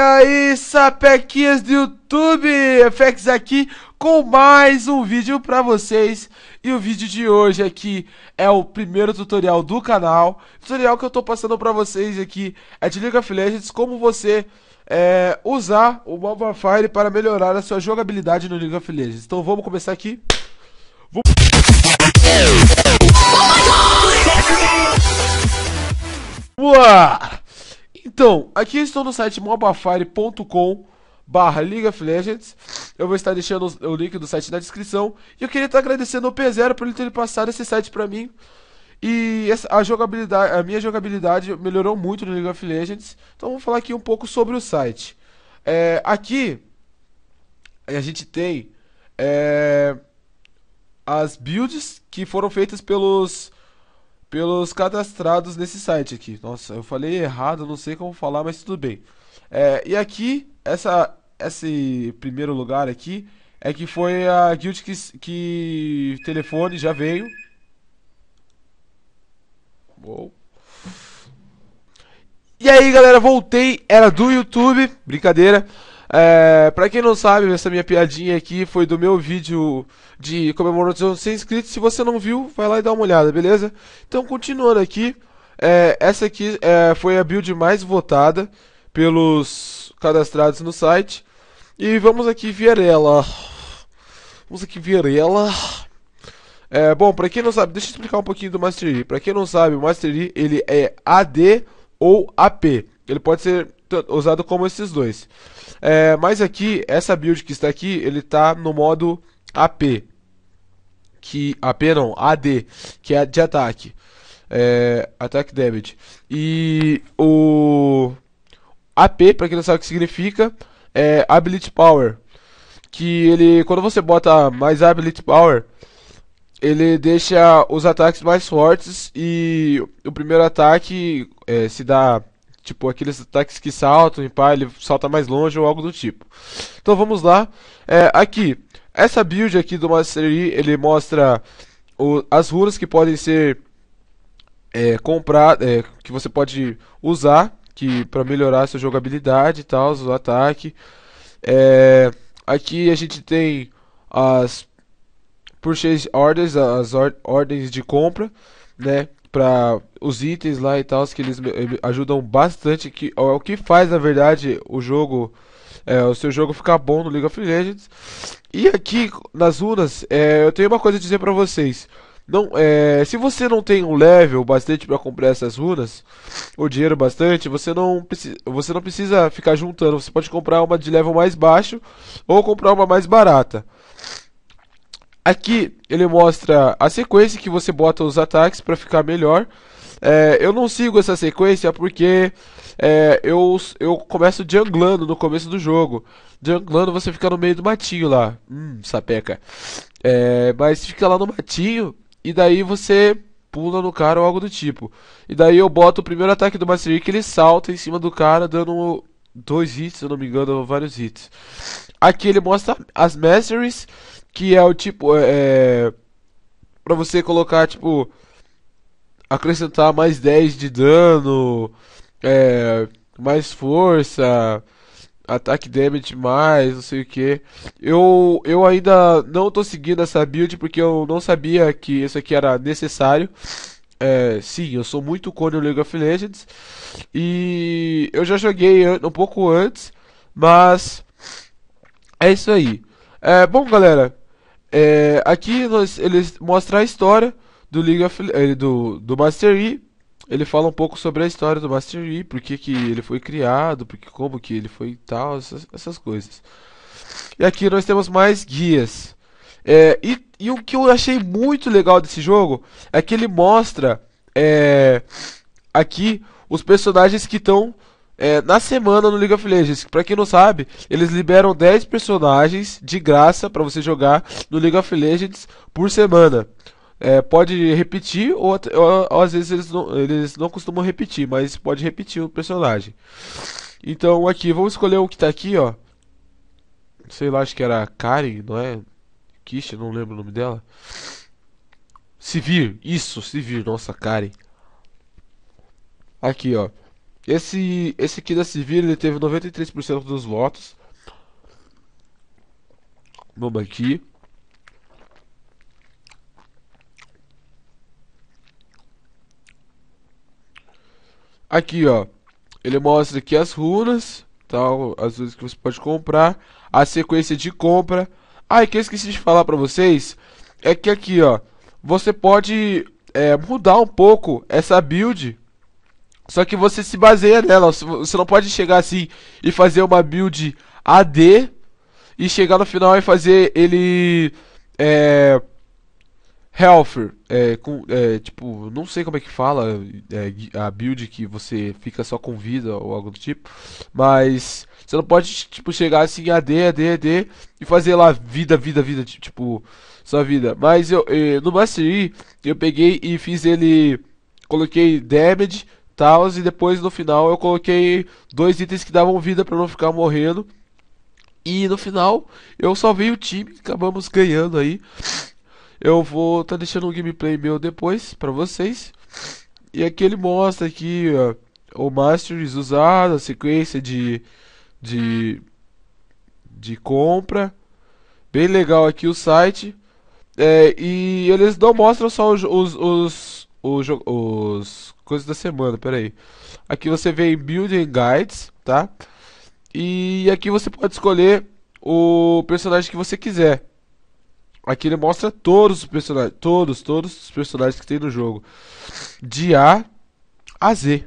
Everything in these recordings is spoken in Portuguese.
aí, sapequinhas do YouTube, FX aqui com mais um vídeo pra vocês E o vídeo de hoje aqui é o primeiro tutorial do canal o Tutorial que eu tô passando pra vocês aqui é de League of Legends Como você é, usar o Mobile Fire para melhorar a sua jogabilidade no League of Legends Então vamos começar aqui Vom... Uau! Então, aqui estou no site mobafire.com barra League of Legends. Eu vou estar deixando o link do site na descrição. E eu queria estar agradecendo ao P0 por ele ter passado esse site para mim. E essa, a jogabilidade, a minha jogabilidade melhorou muito no League of Legends. Então vou falar aqui um pouco sobre o site. É, aqui a gente tem é, as builds que foram feitas pelos pelos cadastrados nesse site aqui. Nossa, eu falei errado, não sei como falar, mas tudo bem. É, e aqui, essa, esse primeiro lugar aqui é que foi a guild que, que telefone já veio. Uou. E aí galera, voltei, era do YouTube, brincadeira. É, pra quem não sabe, essa minha piadinha aqui foi do meu vídeo de comemoração sem inscritos. Se você não viu, vai lá e dá uma olhada, beleza? Então, continuando aqui, é, essa aqui é, foi a build mais votada pelos cadastrados no site. E vamos aqui ver ela. Vamos aqui ver ela. É, bom, pra quem não sabe, deixa eu explicar um pouquinho do Mastery. Pra quem não sabe, o Mastery ele é AD ou AP. Ele pode ser usado como esses dois. É, mas aqui, essa build que está aqui, ele está no modo AP. Que, AP não, AD, que é de ataque. É, attack Damage. E o AP, para quem não sabe o que significa, é Ability Power. Que ele, quando você bota mais Ability Power, ele deixa os ataques mais fortes e o primeiro ataque é, se dá Tipo, aqueles ataques que saltam e pá, ele salta mais longe ou algo do tipo. Então vamos lá. É, aqui, essa build aqui do Mastery, ele mostra o, as runas que podem ser é, comprar, é, que você pode usar que para melhorar sua jogabilidade e tal, o ataque. É, aqui a gente tem as purchase orders, as or ordens de compra, né? para os itens lá e tal, que eles ajudam bastante, que é o que faz na verdade o jogo, é, o seu jogo ficar bom no League of Legends. E aqui nas runas, é, eu tenho uma coisa a dizer para vocês. Não, é, se você não tem um level bastante para comprar essas runas, ou dinheiro bastante, você não, você não precisa ficar juntando. Você pode comprar uma de level mais baixo ou comprar uma mais barata. Aqui ele mostra a sequência que você bota os ataques para ficar melhor. É, eu não sigo essa sequência porque é, eu, eu começo junglando no começo do jogo. Junglando você fica no meio do matinho lá. Hum, sapeca. É, mas fica lá no matinho e daí você pula no cara ou algo do tipo. E daí eu boto o primeiro ataque do Master que ele salta em cima do cara dando dois hits, se eu não me engano, vários hits. Aqui ele mostra as Masteries que é o tipo é, é para você colocar tipo acrescentar mais 10 de dano, é, mais força, ataque damage mais, não sei o que. Eu, eu ainda não tô seguindo essa build porque eu não sabia que isso aqui era necessário. É, sim, eu sou muito contra o League of Legends e eu já joguei um pouco antes, mas é isso aí. É, bom, galera, é, aqui nós, eles mostram a história do League of, eh, do, do Master Yi. Ele fala um pouco sobre a história do Master Yi, por que, que ele foi criado, porque como que ele foi e tal, essas, essas coisas. E aqui nós temos mais guias. É, e, e, o que eu achei muito legal desse jogo é que ele mostra é, aqui os personagens que estão é, na semana no League of Legends. Pra quem não sabe, eles liberam 10 personagens de graça para você jogar no League of Legends por semana. É, pode repetir, ou, ou, ou, às vezes eles não, eles não costumam repetir, mas pode repetir o personagem. Então aqui, vamos escolher o que tá aqui, ó. Sei lá, acho que era Karen, não é? Kish, não lembro o nome dela. Sivir, isso, Sivir, nossa, Karen. Aqui, ó. Esse, esse aqui da Civil ele teve 93% dos votos. Vamos aqui. Aqui, ó. Ele mostra aqui as runas, tal, as runas que você pode comprar, a sequência de compra. Ah, e que eu esqueci de falar pra vocês, é que aqui, ó, você pode é, mudar um pouco essa build só que você se baseia nela. Você não pode chegar assim e fazer uma build AD e chegar no final e fazer ele. É. Health. É, com, é, tipo, não sei como é que fala é, a build que você fica só com vida ou algo do tipo. Mas você não pode, tipo, chegar assim AD, AD, AD e fazer lá vida, vida, vida. Tipo, sua vida. Mas eu, eh, no Mastery eu peguei e fiz ele. Coloquei damage tal, e depois no final eu coloquei dois itens que davam vida para não ficar morrendo. E no final eu salvei o time, acabamos ganhando aí. Eu vou tá deixando um gameplay meu depois para vocês. E aqui ele mostra aqui ó, o Masters usado, a sequência de, de, de compra. Bem legal aqui o site. É, e eles não mostram só os, os, os os, os coisas da semana, peraí. Aqui você vem Building Guides, tá? E aqui você pode escolher o personagem que você quiser. Aqui ele mostra todos os personagens, todos, todos os personagens que tem no jogo, de A a Z.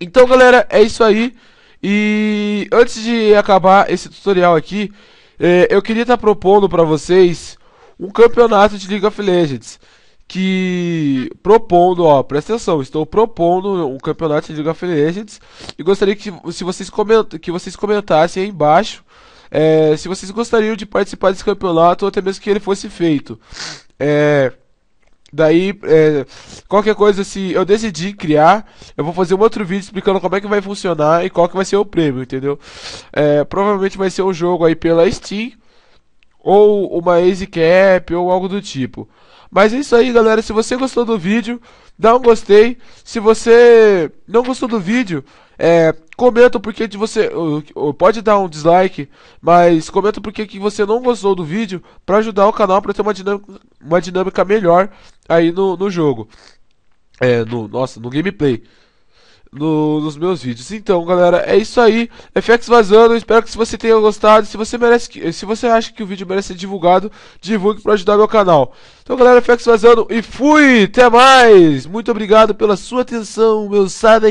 Então, galera, é isso aí. E antes de acabar esse tutorial aqui, eh, eu queria estar tá propondo para vocês um campeonato de League of Legends que propondo, ó, presta atenção, estou propondo um campeonato de League of Legends e gostaria que se vocês comentam, que vocês comentassem aí embaixo é, se vocês gostariam de participar desse campeonato ou até mesmo que ele fosse feito. É, daí, é, qualquer coisa, se eu decidir criar, eu vou fazer um outro vídeo explicando como é que vai funcionar e qual que vai ser o prêmio, entendeu? É, provavelmente vai ser um jogo aí pela Steam ou uma Easy Cap ou algo do tipo. Mas é isso aí, galera. Se você gostou do vídeo, dá um gostei. Se você não gostou do vídeo, é, comenta porque de você pode dar um dislike, mas comenta porque que você não gostou do vídeo para ajudar o canal para ter uma dinâmica, uma dinâmica melhor aí no, no jogo. É, no, nossa, no gameplay no, nos meus vídeos. Então, galera, é isso aí. FX vazando. Espero que você tenha gostado. Se você merece, que, se você acha que o vídeo merece ser divulgado, divulgue para ajudar meu canal. Então, galera, FX vazando e fui. Até mais. Muito obrigado pela sua atenção, meu sabe